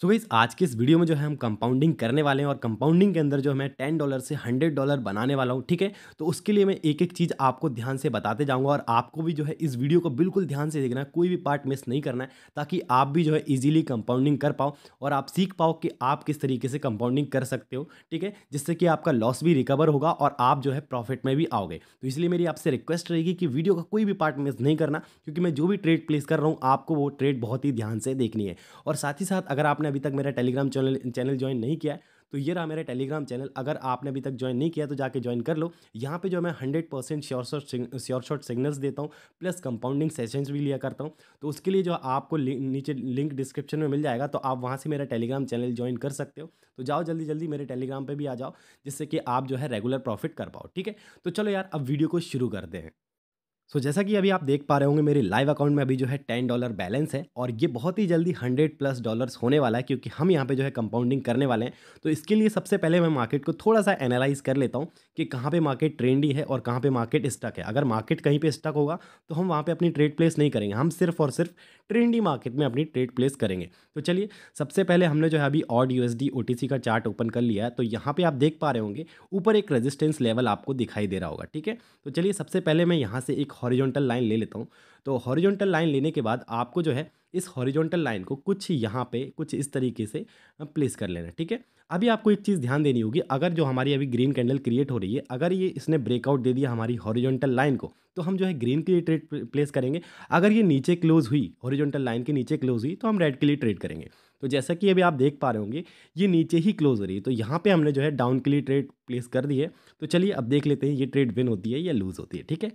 सो so इस आज के इस वीडियो में जो है हम कंपाउंडिंग करने वाले हैं और कंपाउंडिंग के अंदर जो मैं टेन डॉलर से हंड्रेड डॉलर बनाने वाला हूँ ठीक है तो उसके लिए मैं एक एक चीज़ आपको ध्यान से बताते जाऊँगा और आपको भी जो है इस वीडियो को बिल्कुल ध्यान से देखना है कोई भी पार्ट मिस नहीं करना है ताकि आप भी जो है ईजिली कंपाउंडिंग कर पाओ और आप सीख पाओ कि आप किस तरीके से कंपाउंडिंग कर सकते हो ठीक है जिससे कि आपका लॉस भी रिकवर होगा और आप जो है प्रॉफिट में भी आओगे तो इसलिए मेरी आपसे रिक्वेस्ट रहेगी कि वीडियो का कोई भी पार्ट मिस नहीं करना क्योंकि मैं जो भी ट्रेड प्लेस कर रहा हूँ आपको वो ट्रेड बहुत ही ध्यान से देखनी है और साथ ही साथ अगर आपने अभी तक मेरा टेलीग्राम चैनल चैनल ज्वाइन नहीं किया है तो ये रहा मेरा टेलीग्राम चैनल अगर आपने अभी तक ज्वाइन नहीं किया तो जाके ज्वाइन कर लो यहाँ पे जो मैं hundred percent sure shot sure shot signals देता हूँ प्लस कंपाउंडिंग सेशंस भी लिया करता हूँ तो उसके लिए जो आपको लि, नीचे लिंक डिस्क्रिप्शन में मिल जाएगा तो आप वहाँ से मेरा टेलीग्राम चैनल ज्वाइन कर सकते हो तो जाओ जल्दी जल्दी मेरे टेलीग्राम पर भी आ जाओ जिससे कि आप जो है रेगुलर प्रॉफिट कर पाओ ठीक है तो चलो यार अब वीडियो को शुरू कर दें सो so, जैसा कि अभी आप देख पा रहे होंगे मेरे लाइव अकाउंट में अभी जो है टेन डॉलर बैलेंस है और ये बहुत ही जल्दी हंड्रेड प्लस डॉलर्स होने वाला है क्योंकि हम यहाँ पे जो है कंपाउंडिंग करने वाले हैं तो इसके लिए सबसे पहले मैं मार्केट को थोड़ा सा एनालाइज कर लेता हूँ कि कहाँ पे मार्केट ट्रेंडी है और कहाँ पर मार्केट स्टक है अगर मार्केट कहीं पर स्टक होगा तो हम वहाँ पर अपनी ट्रेड प्लेस नहीं करेंगे हम सिर्फ और सिर्फ ट्रेंडी मार्केट में अपनी ट्रेड प्लेस करेंगे तो चलिए सबसे पहले हमने जो है अभी ऑड यू एस का चार्ट ओपन कर लिया है तो यहाँ पर आप देख पा रहे होंगे ऊपर एक रजिस्टेंस लेवल आपको दिखाई दे रहा होगा ठीक है तो चलिए सबसे पहले मैं यहाँ से एक हॉरिजॉन्टल लाइन ले लेता हूँ तो हॉरिजॉन्टल लाइन लेने के बाद आपको जो है इस हॉरिजॉन्टल लाइन को कुछ यहाँ पे कुछ इस तरीके से प्लेस कर लेना ठीक है अभी आपको एक चीज़ ध्यान देनी होगी अगर जो हमारी अभी ग्रीन कैंडल क्रिएट हो रही है अगर ये इसने ब्रेकआउट दे दिया हमारी हॉरिजॉन्टल लाइन को तो हम जो है ग्रीन के लिए ट्रेड प्लेस करेंगे अगर ये नीचे क्लोज हुई हॉरिजॉन्टल लाइन के नीचे क्लोज हुई तो हम रेड के लिए ट्रेड करेंगे तो जैसा कि अभी आप देख पा रहे होंगे ये नीचे ही क्लोज हो रही है तो यहाँ पे हमने जो है डाउन के लिए ट्रेड प्लेस कर दी है तो चलिए अब देख लेते हैं ये ट्रेड विन होती है या लूज़ होती है ठीक है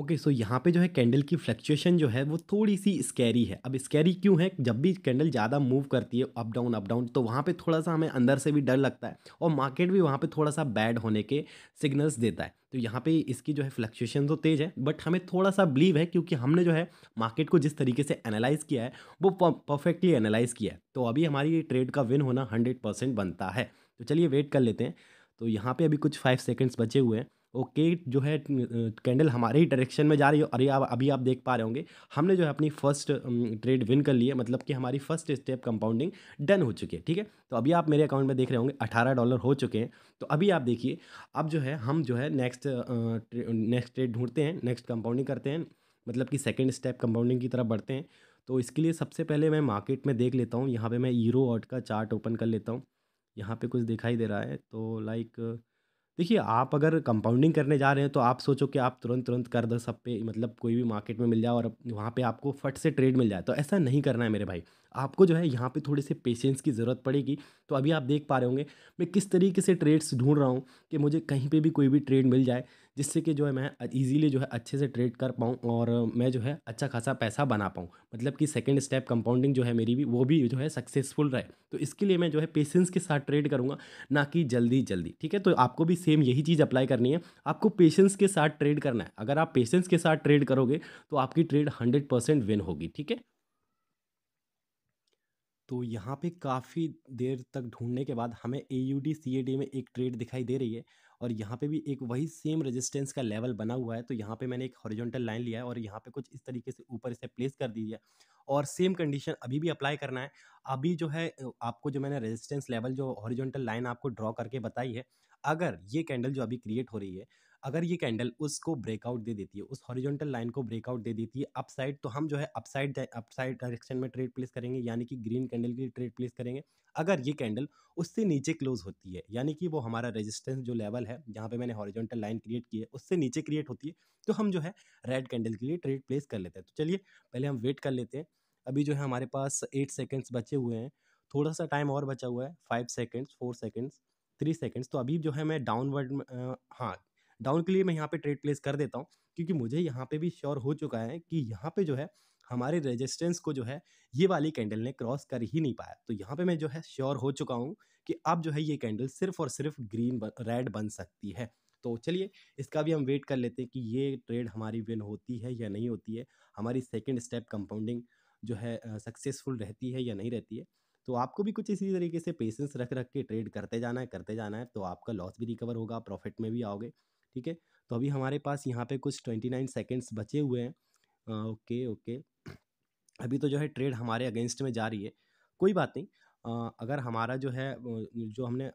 ओके सो यहाँ पे जो है कैंडल की फ्लक्चुएशन जो है वो थोड़ी सी स्कैरी है अब स्कैरी क्यों है जब भी कैंडल ज़्यादा मूव करती है अप डाउन अप डाउन तो वहाँ पे थोड़ा सा हमें अंदर से भी डर लगता है और मार्केट भी वहाँ पे थोड़ा सा बैड होने के सिग्नल्स देता है तो यहाँ पे इसकी जो है फ्लक्चुएशन तो तेज़ है बट हमें थोड़ा सा बिलीव है क्योंकि हमने जो है मार्केट को जिस तरीके से एनालाइज़ किया है वो परफेक्टली एनालाइज़ किया है तो अभी हमारी ट्रेड का विन होना हंड्रेड बनता है तो चलिए वेट कर लेते हैं तो यहाँ पर अभी कुछ फाइव सेकेंड्स बचे हुए हैं ओके जो है कैंडल हमारे ही डायरेक्शन में जा रही है अरे आप अभी आप देख पा रहे होंगे हमने जो है अपनी फर्स्ट ट्रेड विन कर ली है मतलब कि हमारी फर्स्ट स्टेप कंपाउंडिंग डन हो चुकी है ठीक है तो अभी आप मेरे अकाउंट में देख रहे होंगे अठारह डॉलर हो चुके हैं तो अभी आप देखिए अब जो है हम जो है नेक्स्ट नेक्स्ट ट्रेड ढूंढते हैं नेक्स्ट कंपाउंडिंग करते हैं मतलब कि सेकेंड स्टेप कंपाउंडिंग की तरफ बढ़ते हैं तो इसके लिए सबसे पहले मैं मार्केट में देख लेता हूँ यहाँ पर मैं ईरो ऑट का चार्ट ओपन कर लेता हूँ यहाँ पे कुछ दिखाई दे रहा है तो लाइक देखिए आप अगर कंपाउंडिंग करने जा रहे हैं तो आप सोचो कि आप तुरंत तुरंत कर दो सब पे मतलब कोई भी मार्केट में मिल जाए और वहाँ पे आपको फट से ट्रेड मिल जाए तो ऐसा नहीं करना है मेरे भाई आपको जो है यहाँ पे थोड़े से पेशेंस की ज़रूरत पड़ेगी तो अभी आप देख पा रहे होंगे मैं किस तरीके से ट्रेड्स ढूंढ रहा हूँ कि मुझे कहीं पे भी कोई भी ट्रेड मिल जाए जिससे कि जो है मैं इजीली जो है अच्छे से ट्रेड कर पाऊँ और मैं जो है अच्छा खासा पैसा बना पाऊँ मतलब कि सेकेंड स्टेप कंपाउंडिंग जो है मेरी भी वो भी जो है सक्सेसफुल रहे तो इसके लिए मैं जो है पेशेंस के साथ ट्रेड करूँगा ना कि जल्दी जल्दी ठीक है तो आपको भी सेम यही चीज़ अप्लाई करनी है आपको पेशेंस के साथ ट्रेड करना है अगर आप पेशेंस के साथ ट्रेड करोगे तो आपकी ट्रेड हंड्रेड परसेंट विन होगी ठीक है तो यहाँ पे काफ़ी देर तक ढूंढने के बाद हमें A U D C A D में एक ट्रेड दिखाई दे रही है और यहाँ पे भी एक वही सेम रेजिस्टेंस का लेवल बना हुआ है तो यहाँ पे मैंने एक हॉरिजॉन्टल लाइन लिया है और यहाँ पे कुछ इस तरीके से ऊपर इसे प्लेस कर है और सेम कंडीशन अभी भी अप्लाई करना है अभी जो है आपको जो मैंने रेजिस्टेंस लेवल जो हॉरिजॉन्टल लाइन आपको ड्रॉ करके बताई है अगर ये कैंडल जो अभी क्रिएट हो रही है अगर ये कैंडल उसको ब्रेकआउट दे देती है उस हॉरिजॉन्टल लाइन को ब्रेकआउट दे देती है अपसाइड तो हम जो है अपसाइड अपसाइड डायरेक्शन में ट्रेड प्लेस करेंगे यानी कि ग्रीन कैंडल की ट्रेड प्लेस करेंगे अगर ये कैंडल उससे नीचे क्लोज होती है यानी कि वो हमारा रेजिस्टेंस जो लेवल है जहाँ पे मैंने हॉरिजॉन्टल लाइन क्रिएट की है उससे नीचे क्रिएट होती है तो हम जो है रेड कैंडल के लिए ट्रेड प्लेस कर लेते हैं तो चलिए पहले हम वेट कर लेते हैं अभी जो है हमारे पास एट सेकेंड्स बचे हुए हैं थोड़ा सा टाइम और बचा हुआ है five seconds four seconds three seconds तो अभी जो है मैं डाउनवर्ड हाँ डाउन के लिए मैं यहाँ पे ट्रेड प्लेस कर देता हूँ क्योंकि मुझे यहाँ पे भी श्योर हो चुका है कि यहाँ पे जो है हमारे रेजिस्टेंस को जो है ये वाली कैंडल ने क्रॉस कर ही नहीं पाया तो यहाँ पे मैं जो है श्योर हो चुका हूँ कि अब जो है ये कैंडल सिर्फ और सिर्फ ग्रीन रेड बन सकती है तो चलिए इसका भी हम वेट कर लेते हैं कि ये ट्रेड हमारी विन होती है या नहीं होती है हमारी सेकेंड स्टेप कंपाउंडिंग जो है सक्सेसफुल रहती है या नहीं रहती है तो आपको भी कुछ इसी तरीके से पेशेंस रख रख के ट्रेड करते जाना है करते जाना है तो आपका लॉस भी रिकवर होगा प्रॉफिट में भी आओगे ठीक है तो अभी हमारे पास यहाँ पे कुछ ट्वेंटी नाइन सेकेंड्स बचे हुए हैं आ, ओके ओके अभी तो जो है ट्रेड हमारे अगेंस्ट में जा रही है कोई बात नहीं आ, अगर हमारा जो है जो हमने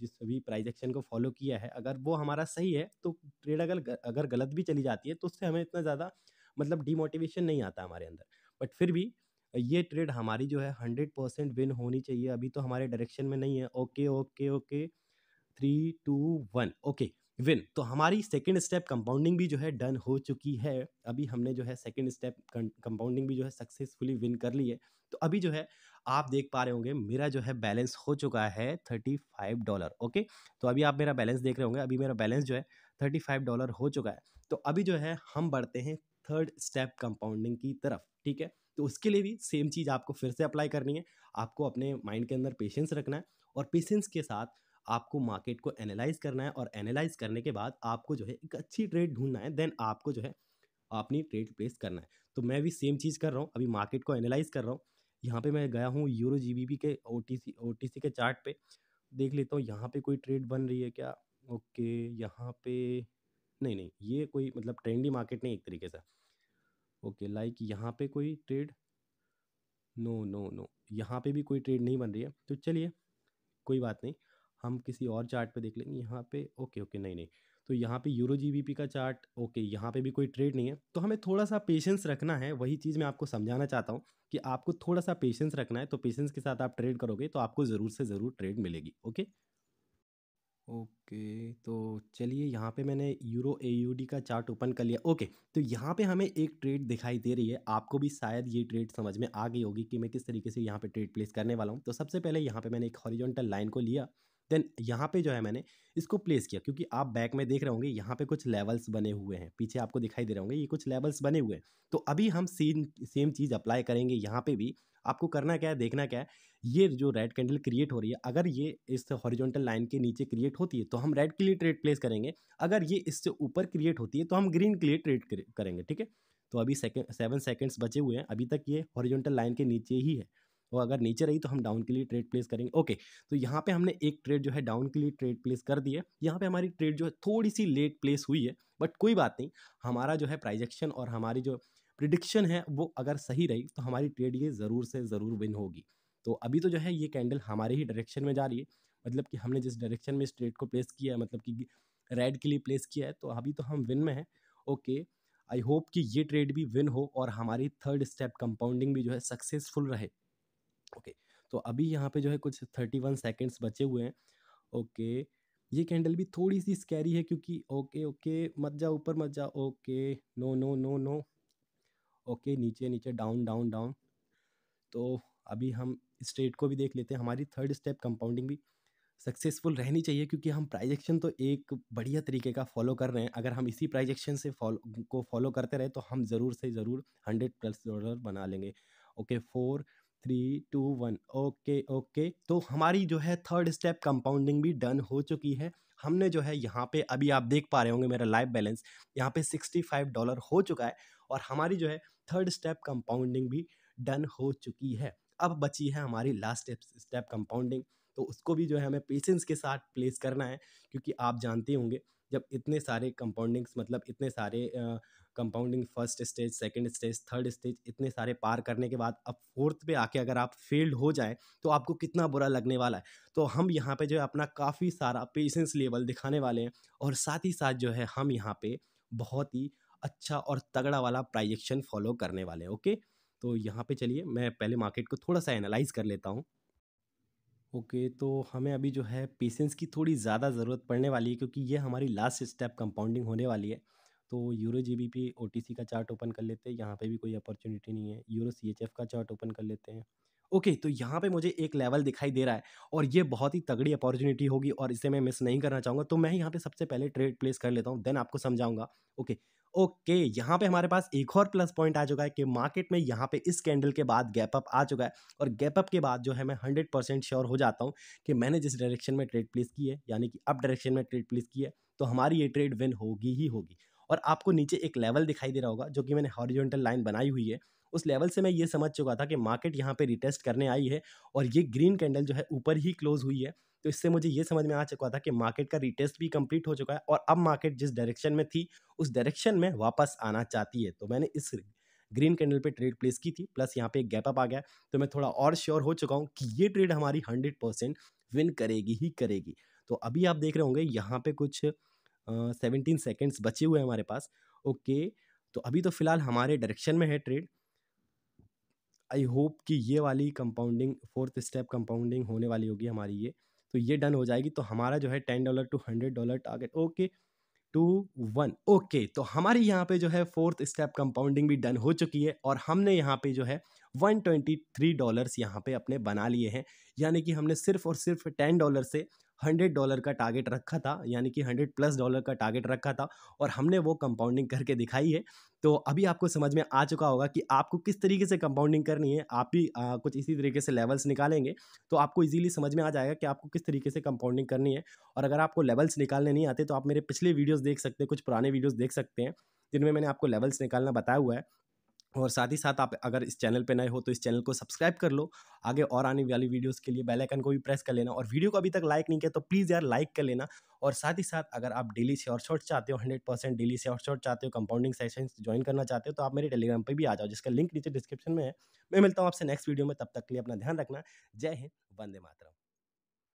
जिस भी प्राइज एक्शन को फॉलो किया है अगर वो हमारा सही है तो ट्रेड अगर अगर गलत भी चली जाती है तो उससे हमें इतना ज़्यादा मतलब डीमोटिवेशन नहीं आता हमारे अंदर बट फिर भी ये ट्रेड हमारी जो है हंड्रेड परसेंट विन होनी चाहिए अभी तो हमारे डायरेक्शन में नहीं है okay okay okay three two one okay win तो हमारी सेकेंड स्टेप कंपाउंडिंग भी जो है डन हो चुकी है अभी हमने जो है सेकेंड स्टेप कंपाउंडिंग भी जो है सक्सेसफुली विन कर ली है तो अभी जो है आप देख पा रहे होंगे मेरा जो है बैलेंस हो चुका है थर्टी फाइव डॉलर ओके तो अभी आप मेरा बैलेंस देख रहे होंगे अभी मेरा बैलेंस जो है थर्टी फाइव डॉलर हो चुका है तो अभी जो है हम बढ़ते हैं थर्ड स्टेप कंपाउंडिंग की तरफ ठीक है तो उसके लिए भी सेम चीज़ आपको फिर से अप्लाई करनी है आपको अपने माइंड के अंदर पेशेंस रखना है और पेशेंस के साथ आपको मार्केट को एनालाइज करना है और एनालाइज करने के बाद आपको जो है एक अच्छी ट्रेड ढूंढना है देन आपको जो है अपनी ट्रेड प्लेस करना है तो मैं भी सेम चीज़ कर रहा हूँ अभी मार्केट को एनालाइज कर रहा हूँ यहाँ पे मैं गया हूँ यूरो जी के ओ टी के चार्ट पे देख लेता हूँ यहाँ पे कोई ट्रेड बन रही है क्या ओके यहाँ पे नहीं नहीं ये कोई मतलब ट्रेंडी मार्केट नहीं एक तरीके से ओके लाइक यहाँ पे कोई ट्रेड नो नो नो यहाँ पे भी कोई ट्रेड नहीं बन रही है तो चलिए कोई बात नहीं हम किसी और चार्ट पे देख लेंगे यहाँ पे ओके ओके नहीं नहीं तो यहाँ पे यूरो जी का चार्ट ओके यहाँ पे भी कोई ट्रेड नहीं है तो हमें थोड़ा सा पेशेंस रखना है वही चीज़ मैं आपको समझाना चाहता हूँ कि आपको थोड़ा सा पेशेंस रखना है तो पेशेंस के साथ आप ट्रेड करोगे तो आपको ज़रूर से ज़रूर ट्रेड मिलेगी ओके ओके तो चलिए यहाँ पे मैंने यूरो ए का चार्ट ओपन कर लिया ओके तो यहाँ पे हमें एक ट्रेड दिखाई दे रही है आपको भी शायद ये ट्रेड समझ में आ गई होगी कि मैं किस तरीके से यहाँ पे ट्रेड प्लेस करने वाला हूँ तो सबसे पहले यहाँ पे मैंने एक हॉरिजॉन्टल लाइन को लिया देन यहाँ पे जो है मैंने इसको प्लेस किया क्योंकि आप बैक में देख रहे होंगे यहाँ पे कुछ लेवल्स बने हुए हैं पीछे आपको दिखाई दे रहे होंगे ये कुछ लेवल्स बने हुए हैं तो अभी हम सेम सेम चीज़ अप्लाई करेंगे यहाँ पे भी आपको करना क्या है देखना क्या है ये जो रेड कैंडल क्रिएट हो रही है अगर ये इस हॉरिजॉन्टल लाइन के नीचे क्रिएट होती है तो हम रेड के लिए ट्रेड प्लेस करेंगे अगर ये इससे ऊपर क्रिएट होती है तो हम ग्रीन के लिए ट्रेड करेंगे ठीक है तो अभी सेकेंड सेवन सेकेंड्स बचे हुए हैं अभी तक ये हॉरिजॉन्टल लाइन के नीचे ही है वो अगर नीचे रही तो हम डाउन के लिए ट्रेड प्लेस करेंगे ओके तो यहाँ पे हमने एक ट्रेड जो है डाउन के लिए ट्रेड प्लेस कर दी है यहाँ पे हमारी ट्रेड जो है थोड़ी सी लेट प्लेस हुई है बट कोई बात नहीं हमारा जो है प्राइजेक्शन और हमारी जो प्रिडिक्शन है वो अगर सही रही तो हमारी ट्रेड ये ज़रूर से ज़रूर विन होगी तो अभी तो जो है ये कैंडल हमारे ही डायरेक्शन में जा रही है मतलब कि हमने जिस डायरेक्शन में इस ट्रेड को प्लेस किया है मतलब कि रेड के लिए प्लेस किया है तो अभी तो हम विन में हैं ओके आई होप कि ये ट्रेड भी विन हो और हमारी थर्ड स्टेप कंपाउंडिंग भी जो है सक्सेसफुल रहे तो अभी यहाँ पे जो है कुछ थर्टी वन सेकेंड्स बचे हुए हैं ओके ये कैंडल भी थोड़ी सी स्कैरी है क्योंकि ओके ओके मत जा ऊपर मत जा okay no no no no okay नीचे नीचे डाउन डाउन डाउन तो अभी हम स्टेट को भी देख लेते हैं हमारी थर्ड स्टेप कंपाउंडिंग भी सक्सेसफुल रहनी चाहिए क्योंकि हम प्राइजेक्शन तो एक बढ़िया तरीके का फॉलो कर रहे हैं अगर हम इसी प्राइजेक्शन से फॉलो को फॉलो करते रहे तो हम ज़रूर से ज़रूर हंड्रेड प्लस डॉलर बना लेंगे okay four three two one okay okay तो हमारी जो है थर्ड स्टेप कंपाउंडिंग भी डन हो चुकी है हमने जो है यहाँ पे अभी आप देख पा रहे होंगे मेरा लाइव बैलेंस यहाँ पे सिक्सटी फाइव डॉलर हो चुका है और हमारी जो है थर्ड स्टेप कंपाउंडिंग भी डन हो चुकी है अब बची है हमारी लास्ट स्टेप कंपाउंडिंग तो उसको भी जो है हमें पेशेंस के साथ प्लेस करना है क्योंकि आप जानते होंगे जब इतने सारे कंपाउंडिंग्स मतलब इतने सारे compounding first stage second stage third stage इतने सारे पार करने के बाद अब फोर्थ पे आके अगर आप फेल्ड हो जाए तो आपको कितना बुरा लगने वाला है तो हम यहाँ पे जो है अपना काफ़ी सारा पेशेंस लेवल दिखाने वाले हैं और साथ ही साथ जो है हम यहाँ पे बहुत ही अच्छा और तगड़ा वाला प्राइजेक्शन फॉलो करने वाले हैं ओके तो यहाँ पर चलिए मैं पहले मार्केट को थोड़ा सा एनालाइज कर लेता हूँ ओके okay, तो हमें अभी जो है पेशेंस की थोड़ी ज़्यादा ज़रूरत पड़ने वाली है क्योंकि ये हमारी लास्ट स्टेप कंपाउंडिंग होने वाली है तो euro G B P O T C का चार्ट ओपन कर लेते हैं यहाँ पे भी कोई अपॉर्चुनिटी नहीं है यूरो सी एच एफ का चार्ट ओपन कर लेते हैं ओके okay, तो यहाँ पे मुझे एक लेवल दिखाई दे रहा है और ये बहुत ही तगड़ी अपॉर्चुनिटी होगी और इसे मैं मिस नहीं करना चाहूँगा तो मैं यहाँ पे सबसे पहले ट्रेड प्लेस कर लेता हूँ देन आपको समझाऊंगा ओके ओके यहाँ पे हमारे पास एक और प्लस पॉइंट आ चुका है कि मार्केट में यहाँ पे इस कैंडल के बाद गैप अप आ चुका है और गैप अप के बाद जो है मैं हंड्रेड परसेंट श्योर हो जाता हूँ कि मैंने जिस डायरेक्शन में ट्रेड प्लेस की है यानी कि अप डायरेक्शन में ट्रेड प्लेस की है तो हमारी ये ट्रेड विन होगी ही होगी और आपको नीचे एक लेवल दिखाई दे रहा होगा जो कि मैंने हॉरिजॉन्टल लाइन बनाई हुई है उस लेवल से मैं ये समझ चुका था कि मार्केट यहाँ पे रिटेस्ट करने आई है और ये ग्रीन कैंडल जो है ऊपर ही क्लोज हुई है तो इससे मुझे ये समझ में आ चुका था कि मार्केट का रिटेस्ट भी कंप्लीट हो चुका है और अब मार्केट जिस डायरेक्शन में थी उस डायरेक्शन में वापस आना चाहती है तो मैंने इस ग्रीन कैंडल पे ट्रेड प्लेस की थी प्लस यहाँ पे एक गैप अप आ गया तो मैं थोड़ा और श्योर हो चुका हूँ कि ये ट्रेड हमारी हंड्रेड परसेंट विन करेगी ही करेगी तो अभी आप देख रहे होंगे यहाँ पर कुछ सेवेंटीन सेकेंड्स बचे हुए हैं हमारे पास ओके okay, तो अभी तो फ़िलहाल हमारे डायरेक्शन में है ट्रेड आई होप कि ये वाली कंपाउंडिंग फोर्थ स्टेप कंपाउंडिंग होने वाली होगी हमारी ये तो ये डन हो जाएगी तो हमारा जो है ten dollar two hundred dollar target okay two one okay तो हमारे यहाँ पे जो है फोर्थ स्टेप कंपाउंडिंग भी डन हो चुकी है और हमने यहाँ पे जो है वन ट्वेंटी थ्री डॉलर्स यहाँ पे अपने बना लिए हैं यानी कि हमने सिर्फ और सिर्फ टेन डॉलर से हंड्रेड डॉलर का टारगेट रखा था यानी कि हंड्रेड प्लस डॉलर का टारगेट रखा था और हमने वो कंपाउंडिंग करके दिखाई है तो अभी आपको समझ में आ चुका होगा कि आपको किस तरीके से कंपाउंडिंग करनी है आप भी आ, कुछ इसी तरीके से लेवल्स निकालेंगे तो आपको इजीली समझ में आ जाएगा कि आपको किस तरीके से कंपाउंडिंग करनी है और अगर आपको लेवल्स निकालने नहीं आते तो आप मेरे पिछले वीडियोज़ देख सकते हैं कुछ पुराने वीडियोज़ देख सकते हैं जिनमें मैंने आपको लेवल्स निकालना बताया हुआ है और साथ ही साथ आप अगर इस चैनल पे नए हो तो इस चैनल को सब्सक्राइब कर लो आगे और आने वाली वीडियोस के लिए बेल आइकन को भी प्रेस कर लेना और वीडियो को अभी तक लाइक नहीं किया तो प्लीज़ यार लाइक कर लेना और साथ ही साथ अगर आप डेली से और शॉर्ट चाहते हो हंड्रेड परसेंट डेली से और शॉर्ट चाहते हो कंपाउंडिंग सेशन ज्वाइन करना चाहते हो तो आप मेरे टेलीग्राम पर भी आ जाओ जिसका लिंक नीचे डिस्क्रिप्शन में है मैं मिलता हूँ आपसे नेक्स्ट वीडियो में तब तक के लिए अपना ध्यान रखना जय हिंद वंदे मातरम